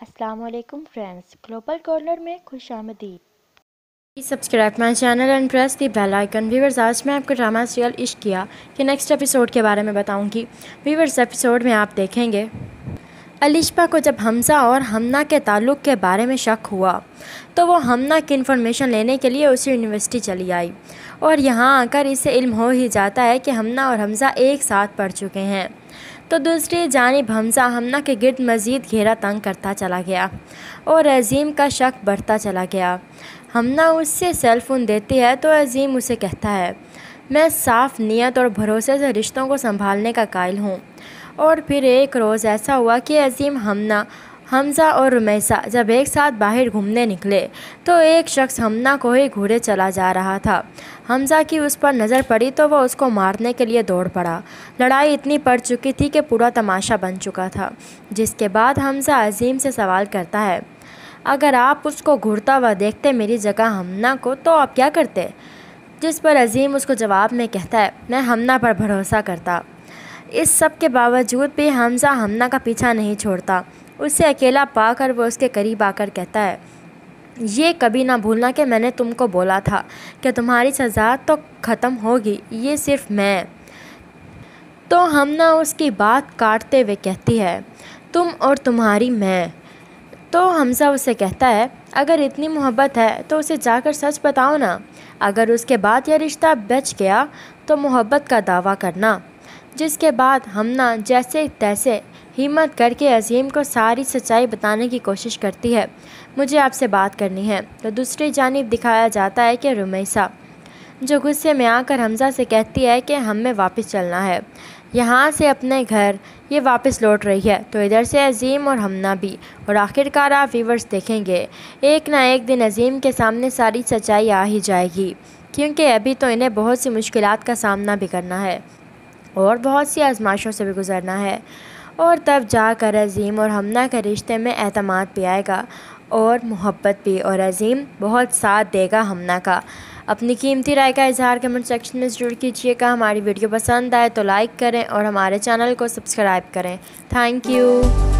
वालेकुम friends global corner में खुश आमदीद subscribe my channel and press the bell icon viewers आज मैं आपको ड्रामा सीरियल इश्क किया के नेक्स्ट एपिसोड के बारे में बताऊंगी वीवर्स एपिसोड में आप देखेंगे अलिशा को जब हमजा और हमना के ताल्लुक़ के बारे में शक हुआ तो वो हमना की इन्फॉर्मेशन लेने के लिए उसी यूनिवर्सिटी चली आई और यहाँ आकर इसे इल्म हो ही जाता है कि हमना और हमज़ा एक साथ पढ़ चुके हैं तो दूसरी जानब हमजा हमना के गर्द मज़ीद घेरा तंग करता चला गया और अजीम का शक बढ़ता चला गया हमना उससे सेल फ़ोन देती है तो अजीम उसे कहता है मैं साफ़ नीयत और भरोसे से रिश्तों को संभालने का कायल हूँ और फिर एक रोज़ ऐसा हुआ कि अजीम हमना हमजा और रुमैसा जब एक साथ बाहर घूमने निकले तो एक शख्स हमना को ही घूरे चला जा रहा था हमजा की उस पर नज़र पड़ी तो वह उसको मारने के लिए दौड़ पड़ा लड़ाई इतनी पड़ चुकी थी कि पूरा तमाशा बन चुका था जिसके बाद हमजा अजीम से सवाल करता है अगर आप उसको घूरता हुआ देखते मेरी जगह हमना को तो आप क्या करते जिस पर अजीम उसको जवाब में कहता है मैं हमना पर भरोसा करता इस सब के बावजूद भी हमजा हमना का पीछा नहीं छोड़ता उसे अकेला पाकर वह उसके करीब आकर कहता है ये कभी ना भूलना कि मैंने तुमको बोला था कि तुम्हारी सज़ा तो ख़त्म होगी ये सिर्फ मैं तो हम ना उसकी बात काटते हुए कहती है तुम और तुम्हारी मैं तो हमसा उसे कहता है अगर इतनी मोहब्बत है तो उसे जाकर सच बताओ ना अगर उसके बाद यह रिश्ता बच गया तो मोहब्बत का दावा करना जिसके बाद हमना जैसे तैसे हिम्मत करके अजीम को सारी सच्चाई बताने की कोशिश करती है मुझे आपसे बात करनी है तो दूसरी जानब दिखाया जाता है कि रुमैसा जो गुस्से में आकर हमजा से कहती है कि हमें वापस चलना है यहाँ से अपने घर ये वापस लौट रही है तो इधर से अजीम और हमना भी और आखिरकार आप व्यूवर्स देखेंगे एक ना एक दिन अजीम के सामने सारी सच्चाई आ ही जाएगी क्योंकि अभी तो इन्हें बहुत सी मुश्किल का सामना भी करना है और बहुत सी आजमाशों से भी गुज़रना है और तब जाकर अज़ीम और हमना के रिश्ते में अहतमाद भी आएगा और मोहब्बत भी और अज़ीम बहुत साथ देगा हमना का अपनी कीमती राय का इजहार कमेंट सेक्शन में ज़रूर कीजिएगा हमारी वीडियो पसंद आए तो लाइक करें और हमारे चैनल को सब्सक्राइब करें थैंक यू